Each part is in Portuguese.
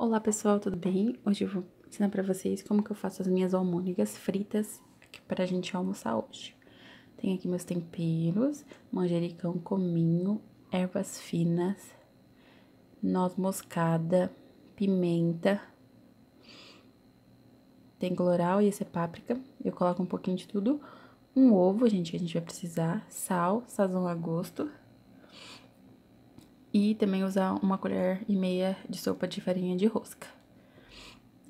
Olá pessoal, tudo bem? Hoje eu vou ensinar para vocês como que eu faço as minhas almôndegas fritas para a gente almoçar hoje. Tem aqui meus temperos, manjericão, cominho, ervas finas, noz moscada, pimenta, tem gloral e essa é páprica. Eu coloco um pouquinho de tudo. Um ovo, gente, que a gente vai precisar, sal, sazão a gosto, e também usar uma colher e meia de sopa de farinha de rosca.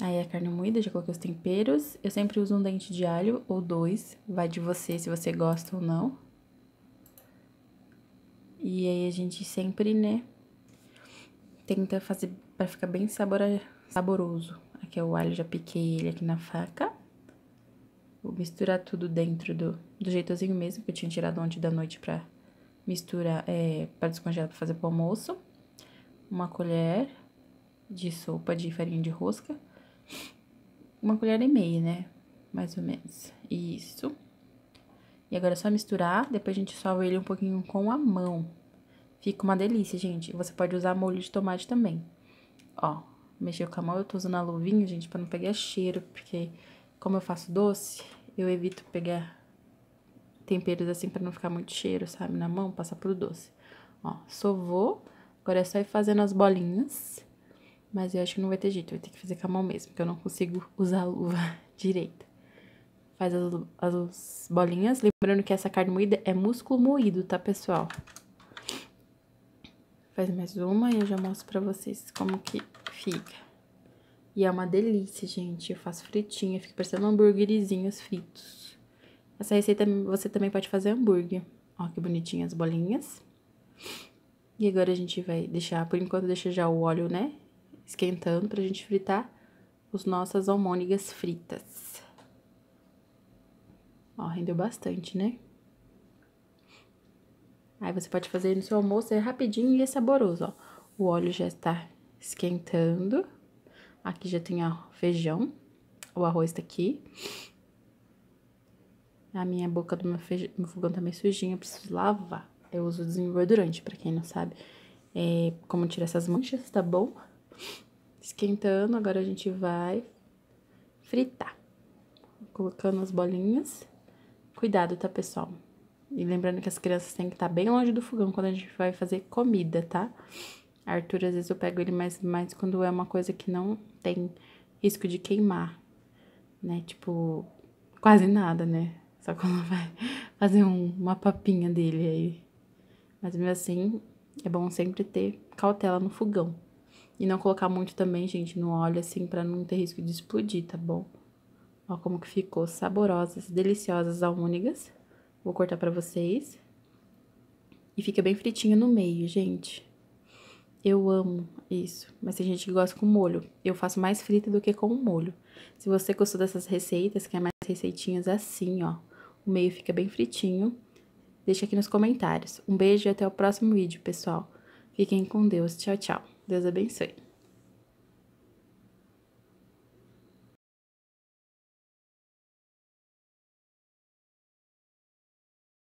Aí a é carne moída, já coloquei os temperos. Eu sempre uso um dente de alho ou dois, vai de você se você gosta ou não. E aí a gente sempre, né, tenta fazer para ficar bem saboroso. Aqui é o alho, já piquei ele aqui na faca. Vou misturar tudo dentro do, do jeitozinho mesmo que eu tinha tirado ontem da noite pra mistura é, para descongelar para fazer para o almoço, uma colher de sopa de farinha de rosca, uma colher e meia, né? Mais ou menos. Isso. E agora é só misturar, depois a gente salva ele um pouquinho com a mão. Fica uma delícia, gente. Você pode usar molho de tomate também. Ó, mexeu com a mão, eu tô usando a luvinha, gente, pra não pegar cheiro, porque como eu faço doce, eu evito pegar temperos assim para não ficar muito cheiro, sabe? Na mão, passar pro doce. Ó, sovou. Agora é só ir fazendo as bolinhas. Mas eu acho que não vai ter jeito, eu vou ter que fazer com a mão mesmo, porque eu não consigo usar a luva direita. Faz as, as bolinhas. Lembrando que essa carne moída é músculo moído, tá, pessoal? Faz mais uma e eu já mostro pra vocês como que fica. E é uma delícia, gente. Eu faço fritinha, fica parecendo hambúrguerzinhos fritos. Essa receita você também pode fazer hambúrguer. Ó, que bonitinhas as bolinhas. E agora a gente vai deixar, por enquanto, deixa já o óleo, né? Esquentando pra gente fritar as nossas almôndegas fritas. Ó, rendeu bastante, né? Aí você pode fazer no seu almoço, é rapidinho e é saboroso, ó. O óleo já está esquentando. Aqui já tem ó, feijão, o arroz tá aqui. A minha boca do meu, feijão, meu fogão tá meio sujinha, eu preciso lavar. Eu uso desenvolvedorante, pra quem não sabe. É, como tirar essas manchas, tá bom? Esquentando, agora a gente vai fritar. Colocando as bolinhas. Cuidado, tá, pessoal? E lembrando que as crianças têm que estar tá bem longe do fogão quando a gente vai fazer comida, tá? Arthur, às vezes eu pego ele mais, mais quando é uma coisa que não tem risco de queimar, né? Tipo, quase nada, né? Só quando vai fazer um, uma papinha dele aí. Mas mesmo assim, é bom sempre ter cautela no fogão. E não colocar muito também, gente, no óleo, assim, pra não ter risco de explodir, tá bom? Ó como que ficou, saborosas, deliciosas almôndegas. Vou cortar pra vocês. E fica bem fritinho no meio, gente. Eu amo isso, mas tem gente que gosta com molho. Eu faço mais frita do que com molho. Se você gostou dessas receitas, quer mais receitinhas assim, ó. O meio fica bem fritinho. Deixa aqui nos comentários. Um beijo e até o próximo vídeo, pessoal. Fiquem com Deus. Tchau, tchau. Deus abençoe.